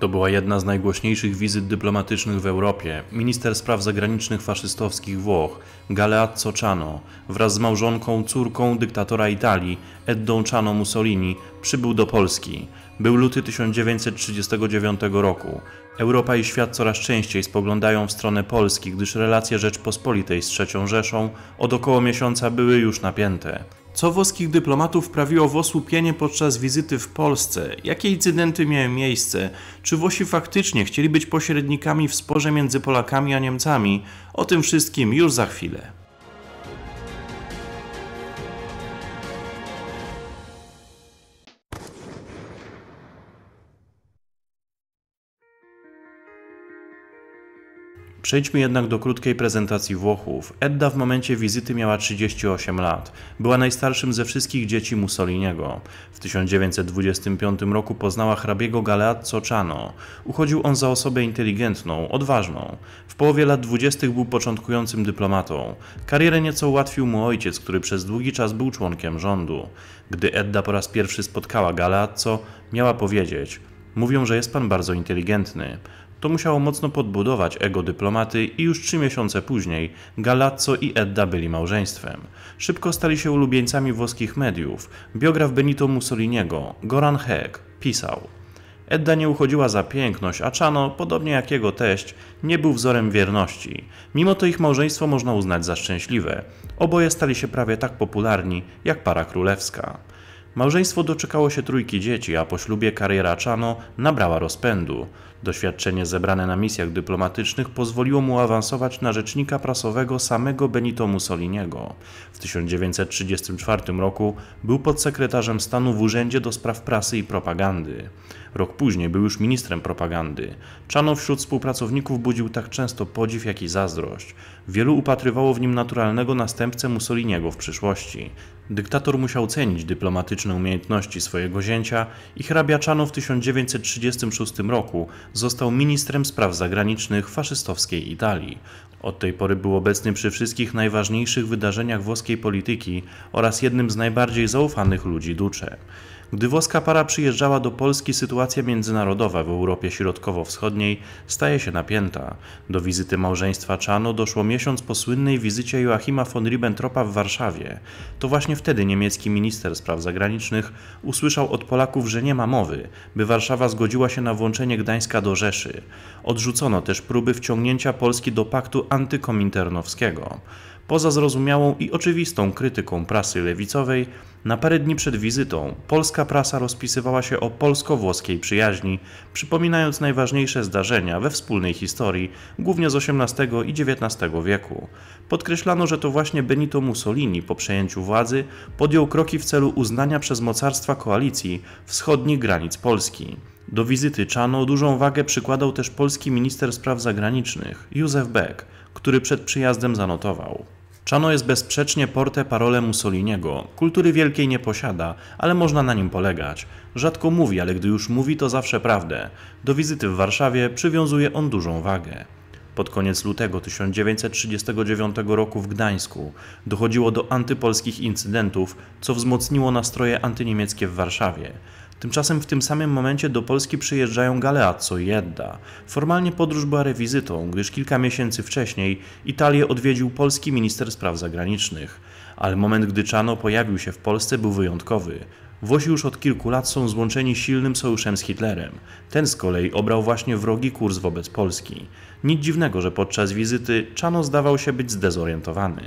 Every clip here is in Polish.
To była jedna z najgłośniejszych wizyt dyplomatycznych w Europie. Minister spraw zagranicznych faszystowskich Włoch, Galeazzo Ciano, wraz z małżonką, córką dyktatora Italii, Eddą Ciano Mussolini, przybył do Polski. Był luty 1939 roku. Europa i świat coraz częściej spoglądają w stronę Polski, gdyż relacje Rzeczpospolitej z III Rzeszą od około miesiąca były już napięte. Co włoskich dyplomatów prawiło w osłupienie podczas wizyty w Polsce? Jakie incydenty miały miejsce? Czy Włosi faktycznie chcieli być pośrednikami w sporze między Polakami a Niemcami? O tym wszystkim już za chwilę. Przejdźmy jednak do krótkiej prezentacji Włochów. Edda w momencie wizyty miała 38 lat. Była najstarszym ze wszystkich dzieci Mussoliniego. W 1925 roku poznała hrabiego Galeazzo Ciano. Uchodził on za osobę inteligentną, odważną. W połowie lat 20. był początkującym dyplomatą. Karierę nieco ułatwił mu ojciec, który przez długi czas był członkiem rządu. Gdy Edda po raz pierwszy spotkała Galeazzo, miała powiedzieć – Mówią, że jest pan bardzo inteligentny. To musiało mocno podbudować ego dyplomaty i już trzy miesiące później Galazzo i Edda byli małżeństwem. Szybko stali się ulubieńcami włoskich mediów. Biograf Benito Mussoliniego, Goran Heck, pisał Edda nie uchodziła za piękność, a Czano, podobnie jak jego teść, nie był wzorem wierności. Mimo to ich małżeństwo można uznać za szczęśliwe. Oboje stali się prawie tak popularni jak para królewska. Małżeństwo doczekało się trójki dzieci, a po ślubie kariera Czano nabrała rozpędu. Doświadczenie zebrane na misjach dyplomatycznych pozwoliło mu awansować na rzecznika prasowego samego Benito Mussoliniego. W 1934 roku był podsekretarzem stanu w Urzędzie do Spraw Prasy i Propagandy. Rok później był już ministrem propagandy. Czano wśród współpracowników budził tak często podziw, jak i zazdrość. Wielu upatrywało w nim naturalnego następcę Mussoliniego w przyszłości. Dyktator musiał cenić dyplomatyczne umiejętności swojego zięcia i hrabia Czano w 1936 roku został ministrem spraw zagranicznych faszystowskiej Italii. Od tej pory był obecny przy wszystkich najważniejszych wydarzeniach włoskiej polityki oraz jednym z najbardziej zaufanych ludzi Duce. Gdy włoska para przyjeżdżała do Polski, sytuacja międzynarodowa w Europie Środkowo-Wschodniej staje się napięta. Do wizyty małżeństwa Czano doszło miesiąc po słynnej wizycie Joachima von Ribbentropa w Warszawie. To właśnie wtedy niemiecki minister spraw zagranicznych usłyszał od Polaków, że nie ma mowy, by Warszawa zgodziła się na włączenie Gdańska do Rzeszy. Odrzucono też próby wciągnięcia Polski do paktu antykominternowskiego poza zrozumiałą i oczywistą krytyką prasy lewicowej, na parę dni przed wizytą polska prasa rozpisywała się o polsko-włoskiej przyjaźni, przypominając najważniejsze zdarzenia we wspólnej historii, głównie z XVIII i XIX wieku. Podkreślano, że to właśnie Benito Mussolini po przejęciu władzy podjął kroki w celu uznania przez mocarstwa koalicji wschodnich granic Polski. Do wizyty Czano dużą wagę przykładał też polski minister spraw zagranicznych Józef Beck, który przed przyjazdem zanotował. Czano jest bezsprzecznie porte parole Mussoliniego. Kultury wielkiej nie posiada, ale można na nim polegać. Rzadko mówi, ale gdy już mówi, to zawsze prawdę. Do wizyty w Warszawie przywiązuje on dużą wagę. Pod koniec lutego 1939 roku w Gdańsku dochodziło do antypolskich incydentów, co wzmocniło nastroje antyniemieckie w Warszawie. Tymczasem w tym samym momencie do Polski przyjeżdżają Galeazzo i Edda. Formalnie podróż była rewizytą, gdyż kilka miesięcy wcześniej Italię odwiedził polski minister spraw zagranicznych. Ale moment, gdy Czano pojawił się w Polsce, był wyjątkowy. Włosi już od kilku lat są złączeni silnym sojuszem z Hitlerem. Ten z kolei obrał właśnie wrogi kurs wobec Polski. Nic dziwnego, że podczas wizyty Czano zdawał się być zdezorientowany.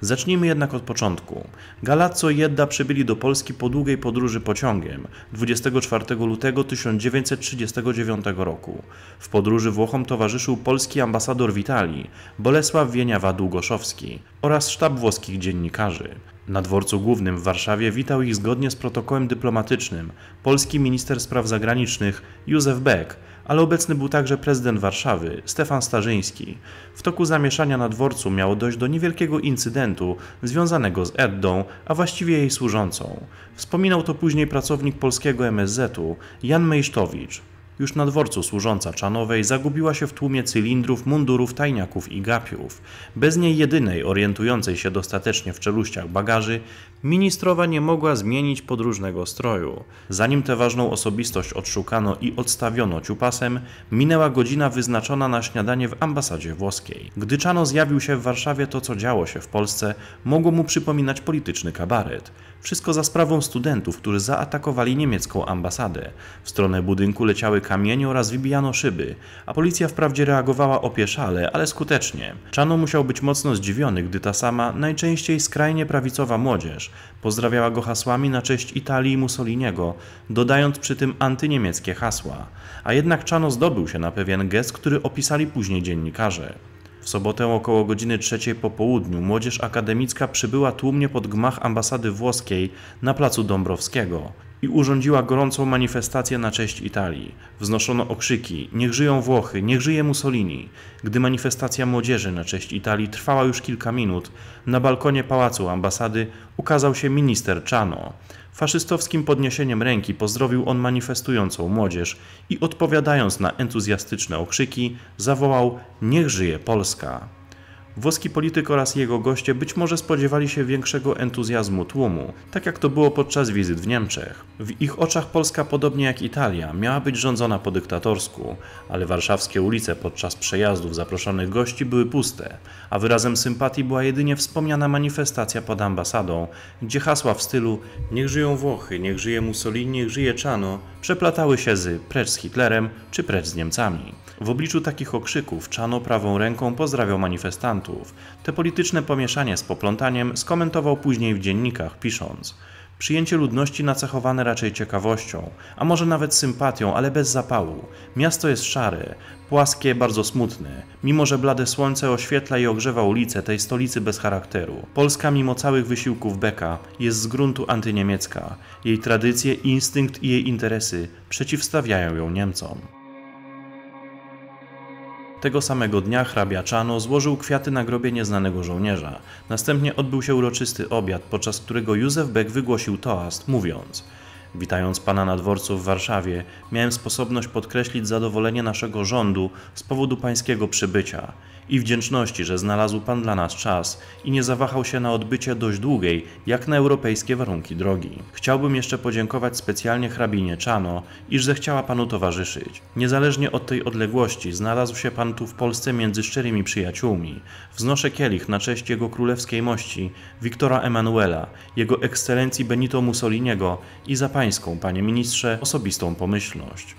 Zacznijmy jednak od początku. Galazzo i Jedda przybyli do Polski po długiej podróży pociągiem 24 lutego 1939 roku. W podróży Włochom towarzyszył polski ambasador w Italii, Bolesław Wieniawa-Długoszowski oraz sztab włoskich dziennikarzy. Na dworcu głównym w Warszawie witał ich zgodnie z protokołem dyplomatycznym polski minister spraw zagranicznych Józef Beck ale obecny był także prezydent Warszawy, Stefan Starzyński. W toku zamieszania na dworcu miało dojść do niewielkiego incydentu związanego z Eddą, a właściwie jej służącą. Wspominał to później pracownik polskiego MSZ-u, Jan Mejsztowicz. Już na dworcu służąca Czanowej zagubiła się w tłumie cylindrów, mundurów, tajniaków i gapiów. Bez niej jedynej orientującej się dostatecznie w czeluściach bagaży, ministrowa nie mogła zmienić podróżnego stroju. Zanim tę ważną osobistość odszukano i odstawiono ciupasem, minęła godzina wyznaczona na śniadanie w ambasadzie włoskiej. Gdy Czano zjawił się w Warszawie, to co działo się w Polsce mogło mu przypominać polityczny kabaret. Wszystko za sprawą studentów, którzy zaatakowali niemiecką ambasadę. W stronę budynku leciały kamienie oraz wybijano szyby, a policja wprawdzie reagowała opieszale, ale skutecznie. Czano musiał być mocno zdziwiony, gdy ta sama, najczęściej skrajnie prawicowa młodzież pozdrawiała go hasłami na cześć Italii i Mussoliniego, dodając przy tym antyniemieckie hasła. A jednak Czano zdobył się na pewien gest, który opisali później dziennikarze. W sobotę około godziny trzeciej po południu młodzież akademicka przybyła tłumnie pod gmach ambasady włoskiej na placu Dąbrowskiego i urządziła gorącą manifestację na cześć Italii. Wznoszono okrzyki: Niech żyją Włochy, niech żyje Mussolini. Gdy manifestacja młodzieży na cześć Italii trwała już kilka minut, na balkonie pałacu ambasady ukazał się minister Czano. Faszystowskim podniesieniem ręki pozdrowił on manifestującą młodzież i odpowiadając na entuzjastyczne okrzyki, zawołał: Niech żyje Polska! Włoski polityk oraz jego goście być może spodziewali się większego entuzjazmu tłumu, tak jak to było podczas wizyt w Niemczech. W ich oczach Polska, podobnie jak Italia, miała być rządzona po dyktatorsku, ale warszawskie ulice podczas przejazdów zaproszonych gości były puste, a wyrazem sympatii była jedynie wspomniana manifestacja pod ambasadą, gdzie hasła w stylu Niech żyją Włochy, niech żyje Mussolini, niech żyje Czano przeplatały się z precz z Hitlerem czy precz z Niemcami. W obliczu takich okrzyków Czano prawą ręką pozdrawiał manifestantów. Te polityczne pomieszanie z poplątaniem skomentował później w dziennikach, pisząc Przyjęcie ludności nacechowane raczej ciekawością, a może nawet sympatią, ale bez zapału. Miasto jest szare, płaskie, bardzo smutne, mimo że blade słońce oświetla i ogrzewa ulice tej stolicy bez charakteru. Polska mimo całych wysiłków Beka jest z gruntu antyniemiecka. Jej tradycje, instynkt i jej interesy przeciwstawiają ją Niemcom. Tego samego dnia hrabia Czano złożył kwiaty na grobie nieznanego żołnierza. Następnie odbył się uroczysty obiad, podczas którego Józef Beck wygłosił toast, mówiąc – Witając pana na dworcu w Warszawie, miałem sposobność podkreślić zadowolenie naszego rządu z powodu pańskiego przybycia i wdzięczności, że znalazł pan dla nas czas i nie zawahał się na odbycie dość długiej, jak na europejskie warunki drogi. Chciałbym jeszcze podziękować specjalnie hrabinie Czano, iż zechciała panu towarzyszyć. Niezależnie od tej odległości, znalazł się pan tu w Polsce między szczerymi przyjaciółmi. Wznoszę kielich na cześć jego królewskiej mości, Wiktora Emanuela, jego ekscelencji Benito Mussoliniego i za pańską, panie ministrze, osobistą pomyślność.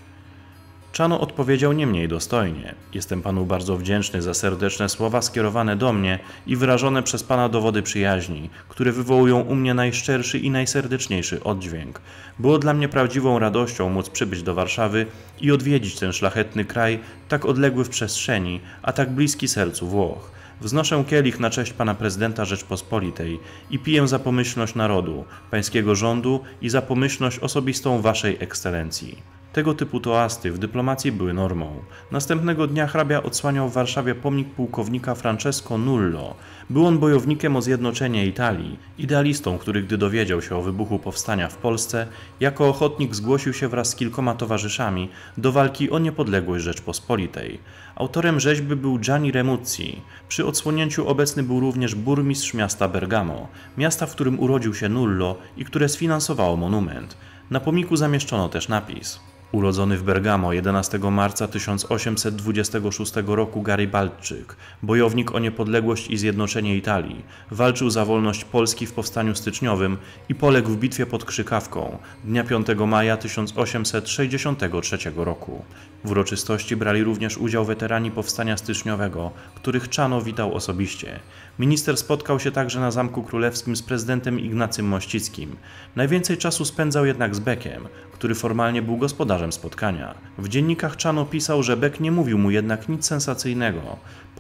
Czano odpowiedział nie mniej dostojnie. Jestem panu bardzo wdzięczny za serdeczne słowa skierowane do mnie i wyrażone przez pana dowody przyjaźni, które wywołują u mnie najszczerszy i najserdeczniejszy oddźwięk. Było dla mnie prawdziwą radością móc przybyć do Warszawy i odwiedzić ten szlachetny kraj, tak odległy w przestrzeni, a tak bliski sercu Włoch Wznoszę kielich na cześć pana prezydenta Rzeczpospolitej i piję za pomyślność narodu, pańskiego rządu i za pomyślność osobistą waszej ekscelencji. Tego typu toasty w dyplomacji były normą. Następnego dnia hrabia odsłaniał w Warszawie pomnik pułkownika Francesco Nullo. Był on bojownikiem o zjednoczenie Italii, idealistą, który gdy dowiedział się o wybuchu powstania w Polsce, jako ochotnik zgłosił się wraz z kilkoma towarzyszami do walki o niepodległość Rzeczpospolitej. Autorem rzeźby był Gianni Remuzzi. Przy odsłonięciu obecny był również burmistrz miasta Bergamo, miasta, w którym urodził się Nullo i które sfinansowało monument. Na pomniku zamieszczono też napis. Urodzony w Bergamo 11 marca 1826 roku Garibaldczyk, bojownik o niepodległość i zjednoczenie Italii, walczył za wolność Polski w powstaniu styczniowym i poległ w bitwie pod Krzykawką dnia 5 maja 1863 roku. W uroczystości brali również udział weterani powstania styczniowego, których Czano witał osobiście. Minister spotkał się także na Zamku Królewskim z prezydentem Ignacym Mościckim. Najwięcej czasu spędzał jednak z Beckiem, który formalnie był gospodarzem spotkania. W dziennikach Czano pisał, że Beck nie mówił mu jednak nic sensacyjnego.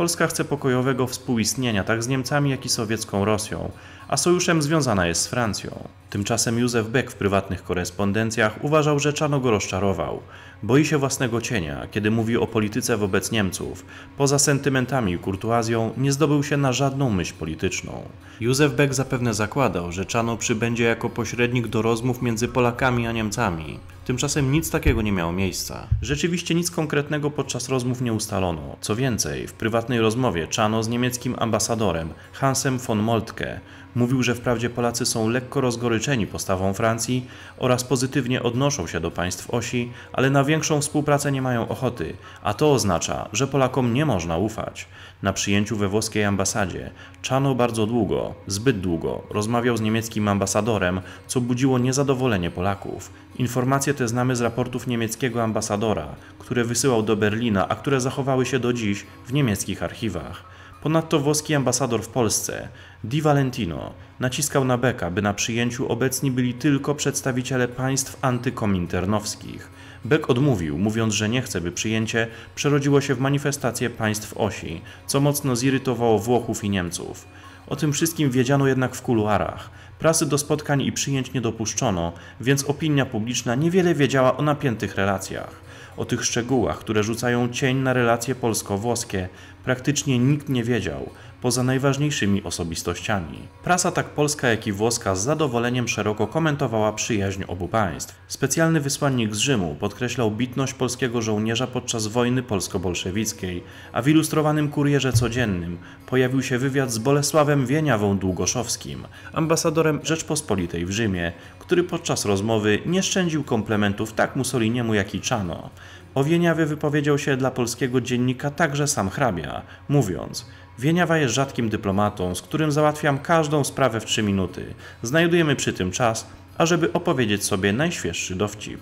Polska chce pokojowego współistnienia tak z Niemcami, jak i sowiecką Rosją, a sojuszem związana jest z Francją. Tymczasem Józef Beck w prywatnych korespondencjach uważał, że Czarno go rozczarował. Boi się własnego cienia, kiedy mówi o polityce wobec Niemców. Poza sentymentami i kurtuazją nie zdobył się na żadną myśl polityczną. Józef Beck zapewne zakładał, że Czano przybędzie jako pośrednik do rozmów między Polakami a Niemcami. Tymczasem nic takiego nie miało miejsca. Rzeczywiście nic konkretnego podczas rozmów nie ustalono. Co więcej, w prywatnej rozmowie czano z niemieckim ambasadorem Hansem von Moltke Mówił, że wprawdzie Polacy są lekko rozgoryczeni postawą Francji oraz pozytywnie odnoszą się do państw osi, ale na większą współpracę nie mają ochoty, a to oznacza, że Polakom nie można ufać. Na przyjęciu we włoskiej ambasadzie Czano bardzo długo, zbyt długo, rozmawiał z niemieckim ambasadorem, co budziło niezadowolenie Polaków. Informacje te znamy z raportów niemieckiego ambasadora, które wysyłał do Berlina, a które zachowały się do dziś w niemieckich archiwach. Ponadto włoski ambasador w Polsce, Di Valentino, naciskał na Beka, by na przyjęciu obecni byli tylko przedstawiciele państw antykominternowskich. Beck odmówił, mówiąc, że nie chce, by przyjęcie przerodziło się w manifestację państw osi, co mocno zirytowało Włochów i Niemców. O tym wszystkim wiedziano jednak w kuluarach. Prasy do spotkań i przyjęć nie dopuszczono, więc opinia publiczna niewiele wiedziała o napiętych relacjach. O tych szczegółach, które rzucają cień na relacje polsko-włoskie, praktycznie nikt nie wiedział, poza najważniejszymi osobistościami. Prasa tak polska, jak i włoska z zadowoleniem szeroko komentowała przyjaźń obu państw. Specjalny wysłannik z Rzymu podkreślał bitność polskiego żołnierza podczas wojny polsko-bolszewickiej, a w ilustrowanym kurierze codziennym pojawił się wywiad z Bolesławem Wieniawą Długoszowskim, ambasadorem Rzeczpospolitej w Rzymie, który podczas rozmowy nie szczędził komplementów tak Mussoliniemu jak i Czano. O Wieniawie wypowiedział się dla polskiego dziennika także sam hrabia, mówiąc Wieniawa jest rzadkim dyplomatą, z którym załatwiam każdą sprawę w trzy minuty. Znajdujemy przy tym czas, ażeby opowiedzieć sobie najświeższy dowcip.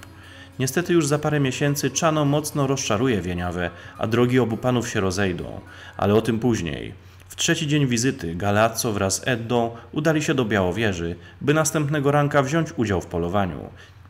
Niestety już za parę miesięcy Czano mocno rozczaruje Wieniawę, a drogi obu panów się rozejdą, ale o tym później trzeci dzień wizyty Galazzo wraz z Eddą udali się do Białowieży, by następnego ranka wziąć udział w polowaniu.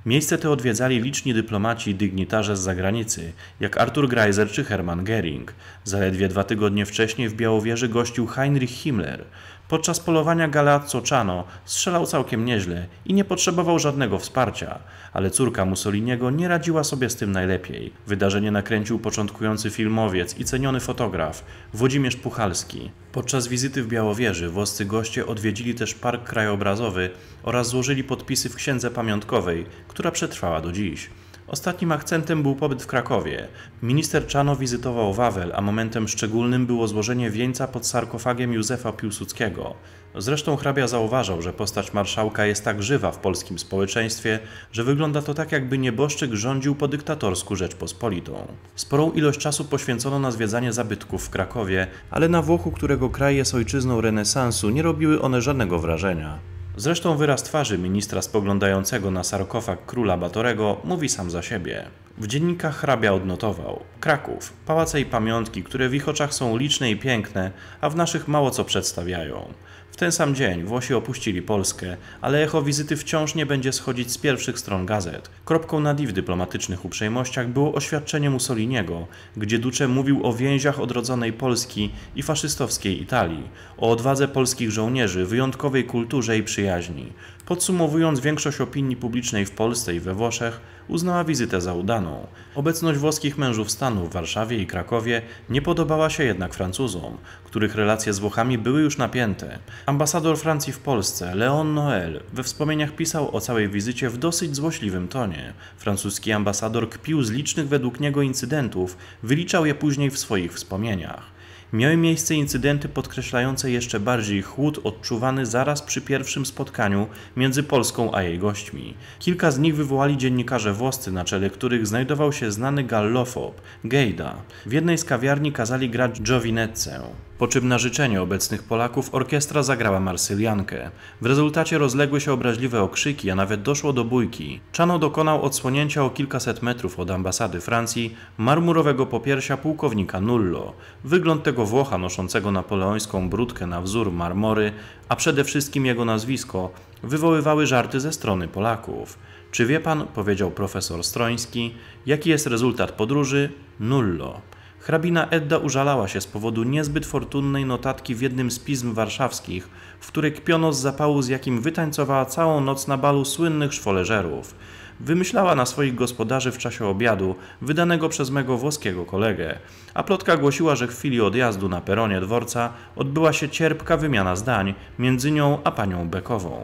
Miejsce te odwiedzali liczni dyplomaci i dygnitarze z zagranicy, jak Artur Greiser czy Hermann Gering. Zaledwie dwa tygodnie wcześniej w Białowieży gościł Heinrich Himmler – Podczas polowania Galeazzo Ciano strzelał całkiem nieźle i nie potrzebował żadnego wsparcia, ale córka Mussoliniego nie radziła sobie z tym najlepiej. Wydarzenie nakręcił początkujący filmowiec i ceniony fotograf Włodzimierz Puchalski. Podczas wizyty w Białowieży włoscy goście odwiedzili też Park Krajobrazowy oraz złożyli podpisy w księdze pamiątkowej, która przetrwała do dziś. Ostatnim akcentem był pobyt w Krakowie. Minister Czano wizytował Wawel, a momentem szczególnym było złożenie wieńca pod sarkofagiem Józefa Piłsudskiego. Zresztą hrabia zauważał, że postać marszałka jest tak żywa w polskim społeczeństwie, że wygląda to tak, jakby nieboszczyk rządził po dyktatorsku Rzeczpospolitą. Sporą ilość czasu poświęcono na zwiedzanie zabytków w Krakowie, ale na Włochu, którego kraj jest ojczyzną renesansu, nie robiły one żadnego wrażenia. Zresztą wyraz twarzy ministra spoglądającego na sarkofag króla Batorego mówi sam za siebie. W dziennikach hrabia odnotował Kraków, pałace i pamiątki, które w ich oczach są liczne i piękne, a w naszych mało co przedstawiają ten sam dzień Włosi opuścili Polskę, ale echo wizyty wciąż nie będzie schodzić z pierwszych stron gazet. Kropką na w dyplomatycznych uprzejmościach było oświadczenie Mussoliniego, gdzie Duce mówił o więziach odrodzonej Polski i faszystowskiej Italii, o odwadze polskich żołnierzy, wyjątkowej kulturze i przyjaźni. Podsumowując, większość opinii publicznej w Polsce i we Włoszech uznała wizytę za udaną. Obecność włoskich mężów stanu w Warszawie i Krakowie nie podobała się jednak Francuzom, których relacje z Włochami były już napięte. Ambasador Francji w Polsce, Leon Noel we wspomnieniach pisał o całej wizycie w dosyć złośliwym tonie. Francuski ambasador kpił z licznych według niego incydentów, wyliczał je później w swoich wspomnieniach. Miały miejsce incydenty podkreślające jeszcze bardziej chłód odczuwany zaraz przy pierwszym spotkaniu między Polską a jej gośćmi. Kilka z nich wywołali dziennikarze włoscy, na czele których znajdował się znany gallofob, Gejda. W jednej z kawiarni kazali grać Giovinezze. Po czym na życzenie obecnych Polaków orkiestra zagrała Marsyliankę. W rezultacie rozległy się obraźliwe okrzyki, a nawet doszło do bójki. Czano dokonał odsłonięcia o kilkaset metrów od ambasady Francji marmurowego popiersia pułkownika Nullo. Wygląd tego Włocha noszącego napoleońską brudkę na wzór marmory, a przede wszystkim jego nazwisko, wywoływały żarty ze strony Polaków. Czy wie pan, powiedział profesor Stroński, jaki jest rezultat podróży? Nullo. Hrabina Edda użalała się z powodu niezbyt fortunnej notatki w jednym z pism warszawskich, w której kpiono z zapału, z jakim wytańcowała całą noc na balu słynnych szwoleżerów. Wymyślała na swoich gospodarzy w czasie obiadu, wydanego przez mego włoskiego kolegę, a plotka głosiła, że w chwili odjazdu na peronie dworca odbyła się cierpka wymiana zdań między nią a panią Bekową.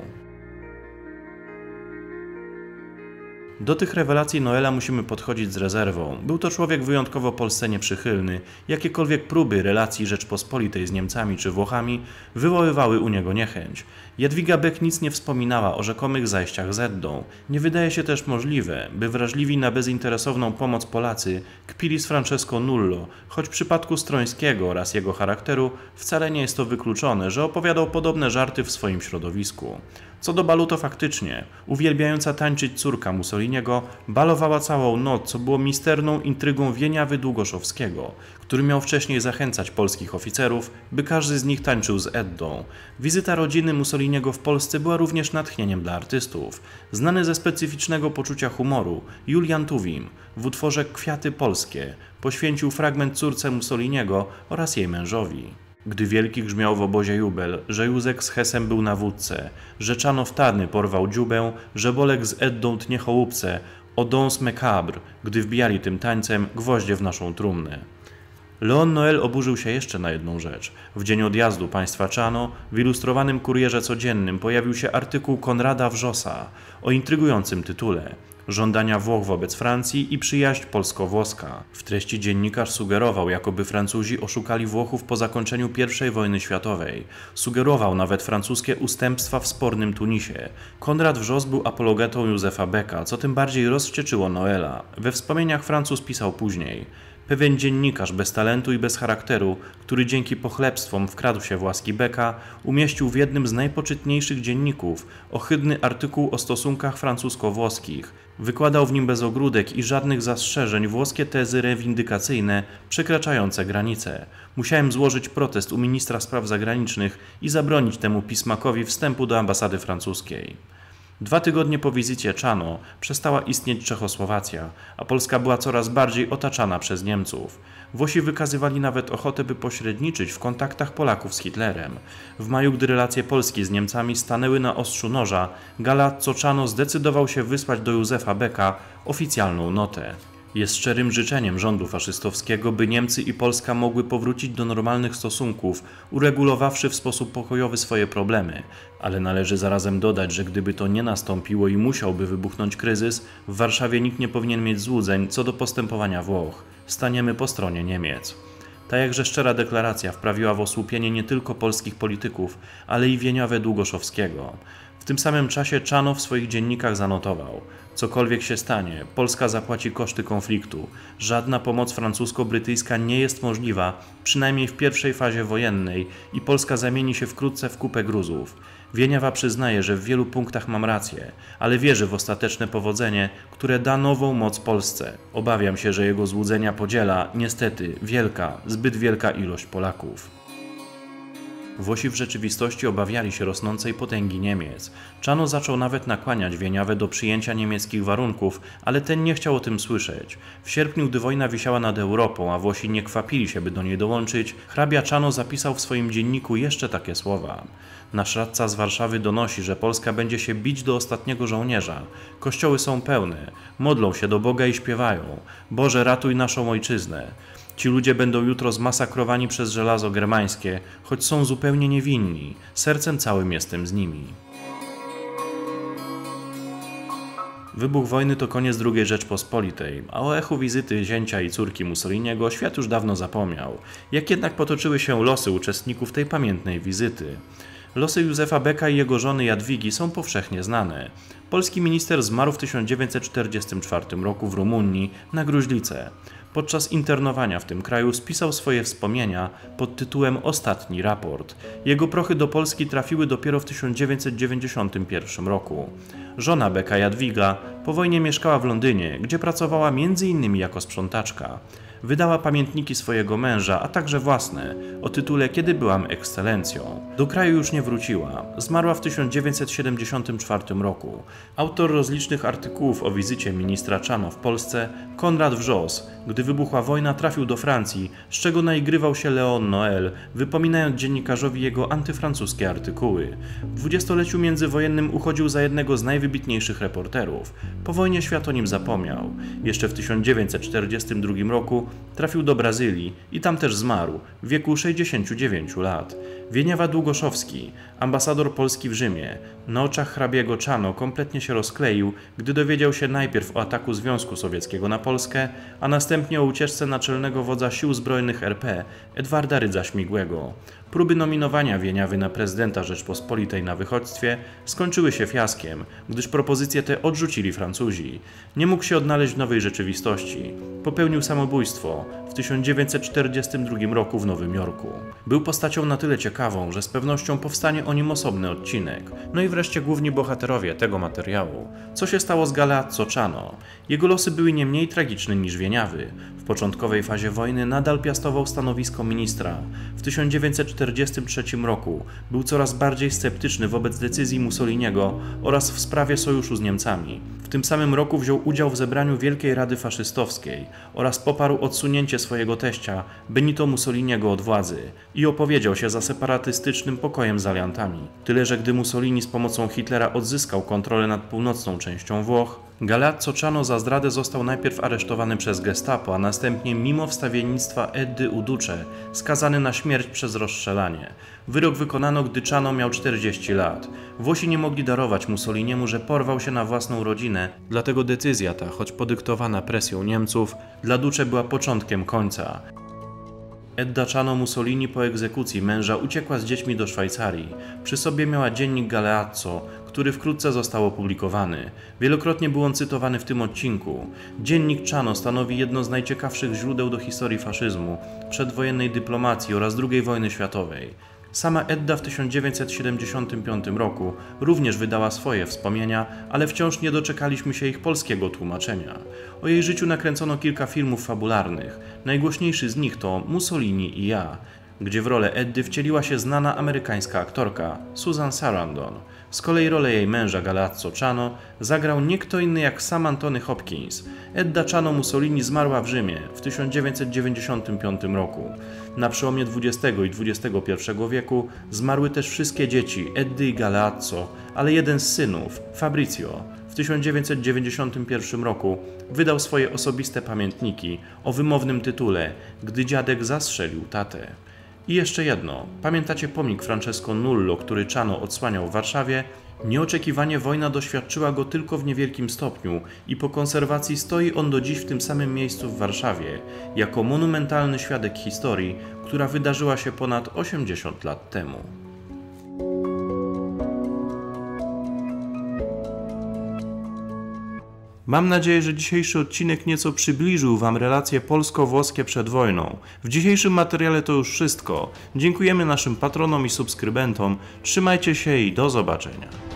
Do tych rewelacji Noela musimy podchodzić z rezerwą. Był to człowiek wyjątkowo Polsce nieprzychylny. Jakiekolwiek próby relacji Rzeczpospolitej z Niemcami czy Włochami wywoływały u niego niechęć. Jadwiga Beck nic nie wspominała o rzekomych zajściach z Eddą. Nie wydaje się też możliwe, by wrażliwi na bezinteresowną pomoc Polacy kpili z Francesco Nullo, choć w przypadku Strońskiego oraz jego charakteru wcale nie jest to wykluczone, że opowiadał podobne żarty w swoim środowisku. Co do balu to faktycznie, uwielbiająca tańczyć córka Mussoliniego balowała całą noc, co było misterną intrygą Wieniawy Długoszowskiego, który miał wcześniej zachęcać polskich oficerów, by każdy z nich tańczył z Eddą. Wizyta rodziny Mussoliniego w Polsce była również natchnieniem dla artystów. Znany ze specyficznego poczucia humoru, Julian Tuwim w utworze Kwiaty Polskie poświęcił fragment córce Mussoliniego oraz jej mężowi. Gdy wielki grzmiał w obozie jubel, że Józek z Hesem był na wódce, że Czanow Tarny porwał dziubę, że Bolek z Eddą tnie chołupce, o dons macabre, gdy wbijali tym tańcem gwoździe w naszą trumnę. Leon Noel oburzył się jeszcze na jedną rzecz. W dzień odjazdu państwa Czano w ilustrowanym kurierze codziennym pojawił się artykuł Konrada Wrzosa o intrygującym tytule Żądania Włoch wobec Francji i przyjaźń polsko-włoska. W treści dziennikarz sugerował, jakoby Francuzi oszukali Włochów po zakończeniu I wojny światowej. Sugerował nawet francuskie ustępstwa w spornym Tunisie. Konrad Wrzos był apologetą Józefa Beka, co tym bardziej rozwścieczyło Noela. We wspomnieniach Francuz pisał później – Pewien dziennikarz bez talentu i bez charakteru, który dzięki pochlebstwom wkradł się w łaski Beka, umieścił w jednym z najpoczytniejszych dzienników ohydny artykuł o stosunkach francusko-włoskich. Wykładał w nim bez ogródek i żadnych zastrzeżeń włoskie tezy rewindykacyjne przekraczające granice. Musiałem złożyć protest u ministra spraw zagranicznych i zabronić temu pismakowi wstępu do ambasady francuskiej. Dwa tygodnie po wizycie Czano przestała istnieć Czechosłowacja, a Polska była coraz bardziej otaczana przez Niemców. Włosi wykazywali nawet ochotę, by pośredniczyć w kontaktach Polaków z Hitlerem. W maju, gdy relacje Polski z Niemcami stanęły na ostrzu noża, Galazzo Czano zdecydował się wysłać do Józefa Beka oficjalną notę. Jest szczerym życzeniem rządu faszystowskiego, by Niemcy i Polska mogły powrócić do normalnych stosunków, uregulowawszy w sposób pokojowy swoje problemy. Ale należy zarazem dodać, że gdyby to nie nastąpiło i musiałby wybuchnąć kryzys, w Warszawie nikt nie powinien mieć złudzeń co do postępowania Włoch. Staniemy po stronie Niemiec. Ta jakże szczera deklaracja wprawiła w osłupienie nie tylko polskich polityków, ale i wieniawe Długoszowskiego. W tym samym czasie Czano w swoich dziennikach zanotował – Cokolwiek się stanie, Polska zapłaci koszty konfliktu. Żadna pomoc francusko-brytyjska nie jest możliwa, przynajmniej w pierwszej fazie wojennej, i Polska zamieni się wkrótce w kupę gruzów. Wieniawa przyznaje, że w wielu punktach mam rację, ale wierzy w ostateczne powodzenie, które da nową moc Polsce. Obawiam się, że jego złudzenia podziela, niestety, wielka, zbyt wielka ilość Polaków. Włosi w rzeczywistości obawiali się rosnącej potęgi Niemiec. Czano zaczął nawet nakłaniać Wieniawę do przyjęcia niemieckich warunków, ale ten nie chciał o tym słyszeć. W sierpniu, gdy wojna wisiała nad Europą, a Włosi nie kwapili się, by do niej dołączyć, hrabia Czano zapisał w swoim dzienniku jeszcze takie słowa. Nasz radca z Warszawy donosi, że Polska będzie się bić do ostatniego żołnierza. Kościoły są pełne, modlą się do Boga i śpiewają: Boże, ratuj naszą ojczyznę. Ci ludzie będą jutro zmasakrowani przez żelazo germańskie, choć są zupełnie niewinni. Sercem całym jestem z nimi. Wybuch wojny to koniec II Rzeczpospolitej, a o echu wizyty zięcia i córki Mussoliniego świat już dawno zapomniał. Jak jednak potoczyły się losy uczestników tej pamiętnej wizyty? Losy Józefa Beka i jego żony Jadwigi są powszechnie znane. Polski minister zmarł w 1944 roku w Rumunii na gruźlicę podczas internowania w tym kraju spisał swoje wspomnienia pod tytułem Ostatni raport. Jego prochy do Polski trafiły dopiero w 1991 roku. Żona Beka Jadwiga po wojnie mieszkała w Londynie, gdzie pracowała m.in. jako sprzątaczka wydała pamiętniki swojego męża, a także własne, o tytule Kiedy byłam ekscelencją. Do kraju już nie wróciła. Zmarła w 1974 roku. Autor rozlicznych artykułów o wizycie ministra Czano w Polsce, Konrad Wrzos, gdy wybuchła wojna, trafił do Francji, z czego naigrywał się Leon Noel, wypominając dziennikarzowi jego antyfrancuskie artykuły. W dwudziestoleciu międzywojennym uchodził za jednego z najwybitniejszych reporterów. Po wojnie świat o nim zapomniał. Jeszcze w 1942 roku Trafił do Brazylii i tam też zmarł w wieku 69 lat. Wieniawa Długoszowski, ambasador Polski w Rzymie, na oczach hrabiego Czano kompletnie się rozkleił, gdy dowiedział się najpierw o ataku Związku Sowieckiego na Polskę, a następnie o ucieczce naczelnego wodza Sił Zbrojnych RP Edwarda Rydza Śmigłego. Próby nominowania Wieniawy na prezydenta Rzeczpospolitej na wychodźstwie skończyły się fiaskiem, gdyż propozycje te odrzucili Francuzi. Nie mógł się odnaleźć w nowej rzeczywistości. Popełnił samobójstwo w 1942 roku w Nowym Jorku. Był postacią na tyle ciekawą, że z pewnością powstanie o nim osobny odcinek. No i wreszcie główni bohaterowie tego materiału. Co się stało z Galeazzo Ciano? Jego losy były nie mniej tragiczne niż Wieniawy początkowej fazie wojny nadal piastował stanowisko ministra. W 1943 roku był coraz bardziej sceptyczny wobec decyzji Mussoliniego oraz w sprawie sojuszu z Niemcami. W tym samym roku wziął udział w zebraniu Wielkiej Rady Faszystowskiej oraz poparł odsunięcie swojego teścia Benito Mussoliniego od władzy i opowiedział się za separatystycznym pokojem z aliantami. Tyle, że gdy Mussolini z pomocą Hitlera odzyskał kontrolę nad północną częścią Włoch, Galeazzo Ciano za zdradę został najpierw aresztowany przez gestapo, a następnie mimo wstawiennictwa Eddy Uducze skazany na śmierć przez rozstrzelanie. Wyrok wykonano, gdy Czano miał 40 lat. Włosi nie mogli darować Mussoliniemu, że porwał się na własną rodzinę, dlatego decyzja ta, choć podyktowana presją Niemców, dla Ducze była początkiem końca. Edda Czano Mussolini po egzekucji męża uciekła z dziećmi do Szwajcarii. Przy sobie miała dziennik Galeazzo, który wkrótce został opublikowany. Wielokrotnie był on cytowany w tym odcinku. Dziennik Czano stanowi jedno z najciekawszych źródeł do historii faszyzmu, przedwojennej dyplomacji oraz II wojny światowej. Sama Edda w 1975 roku również wydała swoje wspomnienia, ale wciąż nie doczekaliśmy się ich polskiego tłumaczenia. O jej życiu nakręcono kilka filmów fabularnych. Najgłośniejszy z nich to Mussolini i ja, gdzie w rolę Eddy wcieliła się znana amerykańska aktorka Susan Sarandon – z kolei rolę jej męża Galazzo Ciano zagrał nie kto inny jak sam Antony Hopkins. Edda Ciano Mussolini zmarła w Rzymie w 1995 roku. Na przełomie XX i XXI wieku zmarły też wszystkie dzieci Eddy i Galazzo, ale jeden z synów, Fabrizio, w 1991 roku wydał swoje osobiste pamiętniki o wymownym tytule Gdy dziadek zastrzelił tatę. I jeszcze jedno. Pamiętacie pomnik Francesco Nullo, który Czano odsłaniał w Warszawie? Nieoczekiwanie wojna doświadczyła go tylko w niewielkim stopniu i po konserwacji stoi on do dziś w tym samym miejscu w Warszawie, jako monumentalny świadek historii, która wydarzyła się ponad 80 lat temu. Mam nadzieję, że dzisiejszy odcinek nieco przybliżył Wam relacje polsko-włoskie przed wojną. W dzisiejszym materiale to już wszystko. Dziękujemy naszym patronom i subskrybentom. Trzymajcie się i do zobaczenia.